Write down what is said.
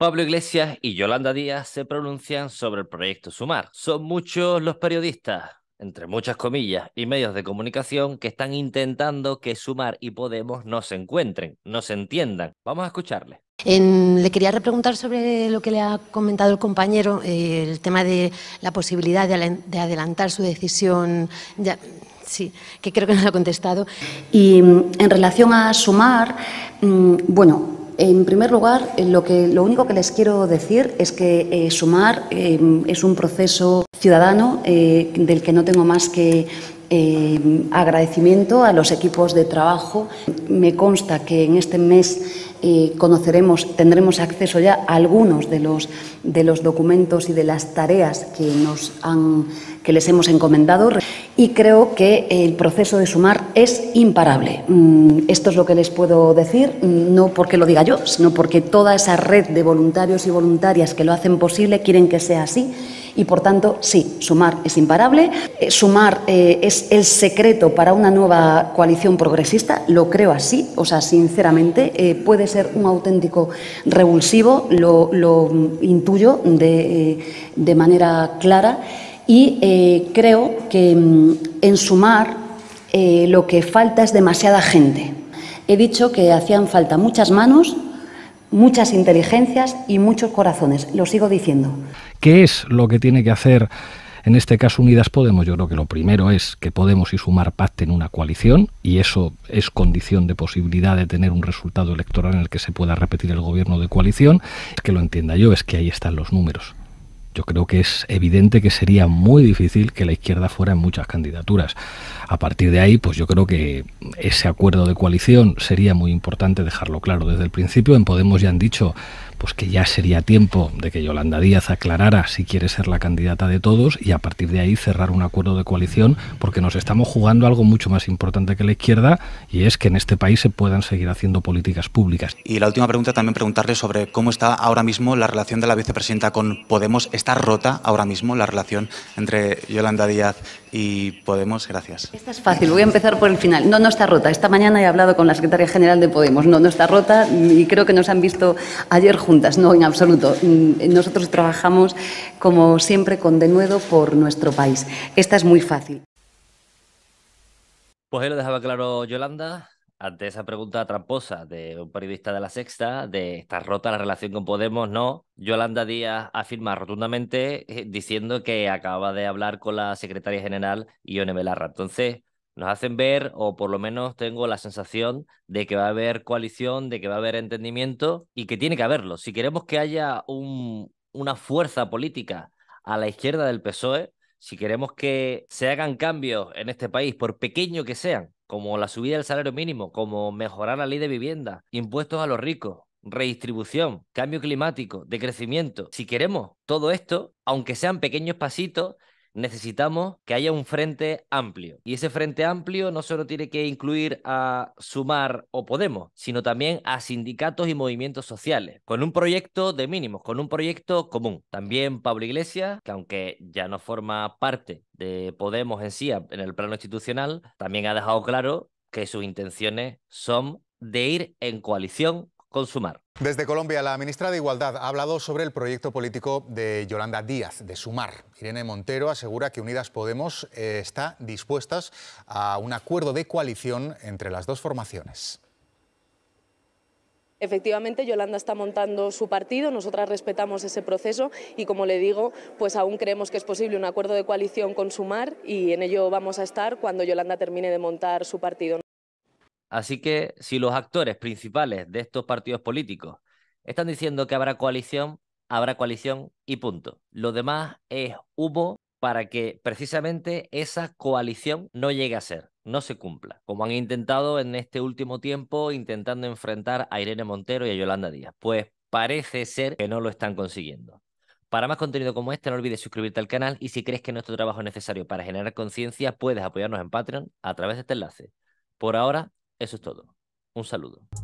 Pablo Iglesias y Yolanda Díaz se pronuncian sobre el proyecto Sumar. Son muchos los periodistas, entre muchas comillas, y medios de comunicación que están intentando que Sumar y Podemos no se encuentren, no se entiendan. Vamos a escucharle. le quería repreguntar sobre lo que le ha comentado el compañero, eh, el tema de la posibilidad de, adelantar su decisión. Ya, sí, que creo que no lo ha contestado. Y en relación a Sumar, mm, bueno, en primer lugar, eh, lo, que, lo único que les quiero decir es que eh, sumar eh, es un proceso ciudadano del que no tengo más que agradecimiento a los equipos de trabajo. Me consta que en este mes conoceremos, tendremos acceso ya a algunos de los, de los documentos y de las tareas que, nos han, que les hemos encomendado y creo que el proceso de sumar es imparable. Mm, esto es lo que les puedo decir, mm, no porque lo diga yo, sino porque toda esa red de voluntarios y voluntarias que lo hacen posible quieren que sea así. Y por tanto, sí, sumar es imparable. Eh, sumar eh, es el secreto para una nueva coalición progresista, lo creo así, o sea, sinceramente, eh, puede ser un auténtico revulsivo, lo, mm, intuyo de, de manera clara. Y eh, creo que mm, en sumar eh, lo que falta es demasiada gente. He dicho que hacían falta muchas manos, muchas inteligencias y muchos corazones. Lo sigo diciendo. ¿Qué es lo que tiene que hacer? En este caso, Unidas Podemos, yo creo que lo primero es que Podemos y Sumar parte en una coalición y eso es condición de posibilidad de tener un resultado electoral en el que se pueda repetir el gobierno de coalición. Es que lo entienda yo, es que ahí están los números yo creo que es evidente que sería muy difícil que la izquierda fuera en muchas candidaturas. A partir de ahí, pues yo creo que ese acuerdo de coalición sería muy importante dejarlo claro desde el principio. En Podemos ya han dicho pues que ya sería tiempo de que Yolanda Díaz aclarara si quiere ser la candidata de todos y a partir de ahí cerrar un acuerdo de coalición porque nos estamos jugando algo mucho más importante que la izquierda y es que en este país se puedan seguir haciendo políticas públicas. Y la última pregunta también preguntarle sobre cómo está ahora mismo la relación de la vicepresidenta con Podemos está rota ahora mismo la relación entre Yolanda Díaz y Podemos? Gracias. Esta es fácil, voy a empezar por el final. No, no está rota. Esta mañana he hablado con la secretaria general de Podemos. No, no está rota y creo que nos han visto ayer juntas. No, en absoluto. Mm, nosotros trabajamos, como siempre, con denuedo por nuestro país. Esta es muy fácil. Pues lo dejaba claro Yolanda ante esa pregunta tramposa de un periodista de La Sexta, de está rota la relación con Podemos, no, Yolanda Díaz afirma rotundamente eh, diciendo que acaba de hablar con la secretaria general Ione Belarra. Entonces, nos hacen ver, o por lo menos tengo la sensación de que va a haber coalición, de que va a haber entendimiento y que tiene que haberlo. Si queremos que haya una fuerza política a la izquierda del PSOE, si queremos que se hagan cambios en este país, por pequeño que sean, como la subida del salario mínimo, como mejorar la ley de vivienda, impuestos a los ricos, redistribución, cambio climático, decrecimiento. Si queremos todo esto, aunque sean pequeños pasitos, necesitamos que haya un frente amplio. Y ese frente amplio no solo tiene que incluir a Sumar o Podemos, sino también a sindicatos y movimientos sociales, con un proyecto de mínimos, con un proyecto común. También Pablo Iglesias, que aunque ya no forma parte de Podemos en sí en el plano institucional, también ha dejado claro que sus intenciones son de ir en coalición desde Colombia, la ministra de Igualdad ha hablado sobre el proyecto político de Yolanda Díaz, de Sumar. Irene Montero asegura que Unidas Podemos eh, está dispuestas a un acuerdo de coalición entre las dos formaciones. Efectivamente, Yolanda está montando su partido, nosotras respetamos ese proceso y, como le digo, pues aún creemos que es posible un acuerdo de coalición con Sumar y en ello vamos a estar cuando Yolanda termine de montar su partido. Así que si los actores principales de estos partidos políticos están diciendo que habrá coalición, habrá coalición y punto. Lo demás es humo para que precisamente esa coalición no llegue a ser, no se cumpla, como han intentado en este último tiempo intentando enfrentar a Irene Montero y a Yolanda Díaz. Pues parece ser que no lo están consiguiendo. Para más contenido como este, no olvides suscribirte al canal y si crees que nuestro trabajo es necesario para generar conciencia, puedes apoyarnos en Patreon a través de este enlace. Por ahora, eso es todo. Un saludo.